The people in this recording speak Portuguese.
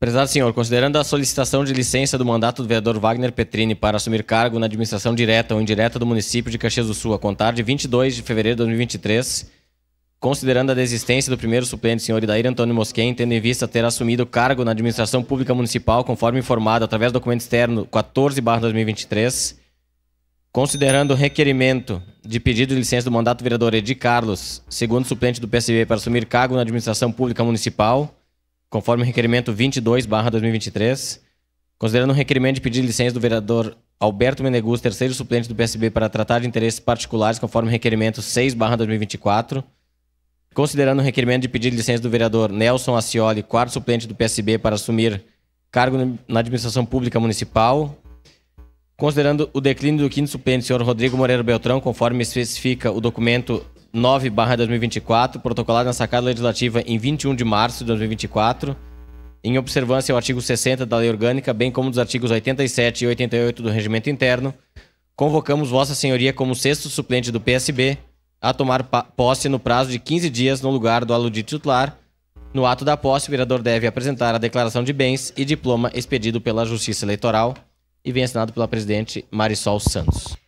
Prezado senhor, considerando a solicitação de licença do mandato do vereador Wagner Petrini para assumir cargo na administração direta ou indireta do município de Caxias do Sul a contar de 22 de fevereiro de 2023, considerando a desistência do primeiro suplente, senhor Idair Antônio Mosquen, tendo em vista ter assumido cargo na administração pública municipal, conforme informado através do documento externo 14-2023, considerando o requerimento de pedido de licença do mandato do vereador Edi Carlos, segundo suplente do PSB, para assumir cargo na administração pública municipal conforme o requerimento 22/2023, considerando o requerimento de pedir licença do vereador Alberto Menegus, terceiro suplente do PSB, para tratar de interesses particulares, conforme o requerimento 6/2024, considerando o requerimento de pedir licença do vereador Nelson Acioli, quarto suplente do PSB, para assumir cargo na administração pública municipal, considerando o declínio do quinto suplente, senhor Rodrigo Moreira Beltrão, conforme especifica o documento 9/2024, protocolado na Sacada Legislativa em 21 de março de 2024, em observância ao artigo 60 da Lei Orgânica, bem como dos artigos 87 e 88 do Regimento Interno, convocamos Vossa Senhoria como sexto suplente do PSB a tomar posse no prazo de 15 dias no lugar do aludido titular. No ato da posse, o vereador deve apresentar a declaração de bens e diploma expedido pela Justiça Eleitoral e vem assinado pela presidente Marisol Santos.